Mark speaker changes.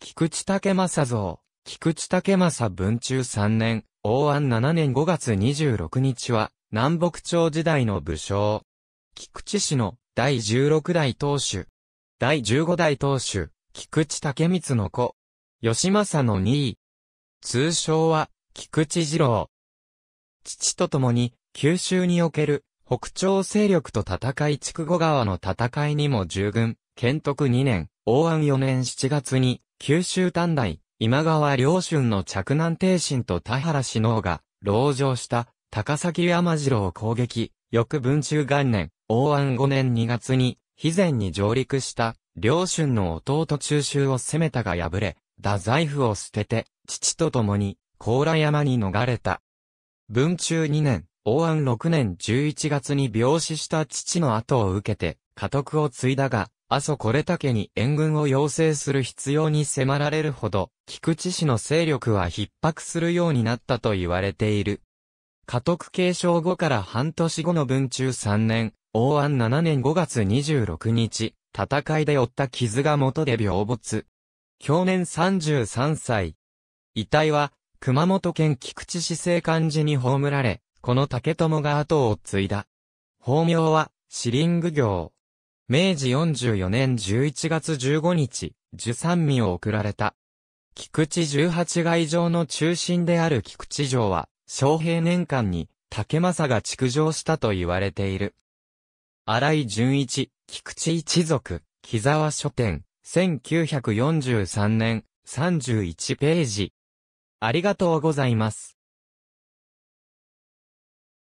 Speaker 1: 菊池武正像、
Speaker 2: 菊池武正文中3年、王安7年5月26日は、南北朝時代の武将。菊池氏の第16代当主。第15代当主、菊池武光の子。吉政の2位。通称は、菊池二郎。父と共に、九州における、北朝勢力と戦い筑後川の戦いにも従軍、建徳2年、王安4年7月に、九州短大、今川良春の着南帝臣と田原志能が、籠城した高崎山城を攻撃、翌文中元年、王安5年2月に、肥前に上陸した、良春の弟中州を攻めたが敗れ、太宰府を捨てて、父と共に、高羅山に逃れた。文中2年、王安6年11月に病死した父の後を受けて、家督を継いだが、阿蘇これ竹けに援軍を要請する必要に迫られるほど、菊池氏の勢力は逼迫するようになったと言われている。家督継承後から半年後の文中3年、王安7年5月26日、戦いで負った傷が元で病没。去年33歳。遺体は、熊本県菊池市政官寺に葬られ、この竹友が後を継いだ。法名は、シリング業。明治44年11月15日、受産民を送られた。菊池18街上の中心である菊池城は、昌平年間に竹政が築城したと言われている。荒井淳一、菊池一族、木沢書店、1943年、31
Speaker 1: ページ。ありがとうございます。